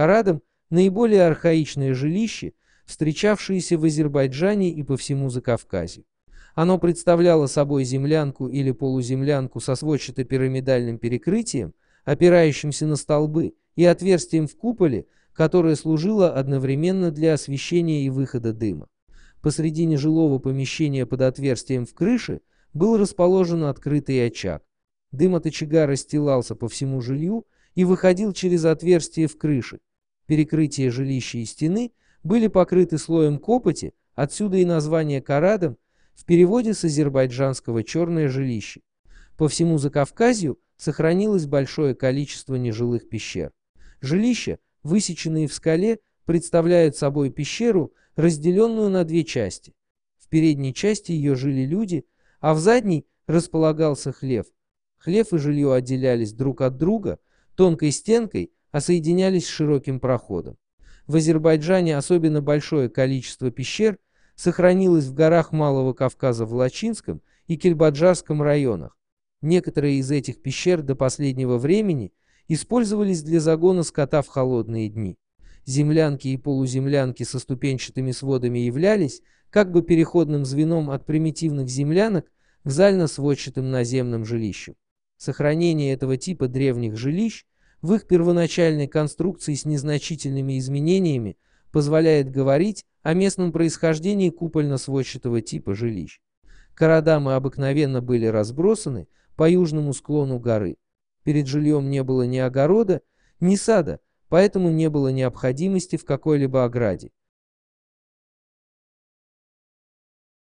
Харадом наиболее архаичное жилище, встречавшееся в Азербайджане и по всему Закавказью. Оно представляло собой землянку или полуземлянку со сводчато-пирамидальным перекрытием, опирающимся на столбы, и отверстием в куполе, которое служило одновременно для освещения и выхода дыма. Посредине жилого помещения под отверстием в крыше был расположен открытый очаг. Дым от очага расстилался по всему жилью и выходил через отверстие в крыше, перекрытия жилища и стены были покрыты слоем копоти, отсюда и название Карадом, в переводе с азербайджанского «черное жилище». По всему Закавказью сохранилось большое количество нежилых пещер. Жилища, высеченные в скале, представляют собой пещеру, разделенную на две части. В передней части ее жили люди, а в задней располагался хлев. Хлев и жилье отделялись друг от друга тонкой стенкой, а соединялись с широким проходом. В Азербайджане особенно большое количество пещер сохранилось в горах Малого Кавказа в Лачинском и Кельбаджарском районах. Некоторые из этих пещер до последнего времени использовались для загона скота в холодные дни. Землянки и полуземлянки со ступенчатыми сводами являлись как бы переходным звеном от примитивных землянок к зально-сводчатым наземным жилищам. Сохранение этого типа древних жилищ в их первоначальной конструкции с незначительными изменениями позволяет говорить о местном происхождении купольно-сводчатого типа жилищ. Карадамы обыкновенно были разбросаны по южному склону горы. Перед жильем не было ни огорода, ни сада, поэтому не было необходимости в какой-либо ограде.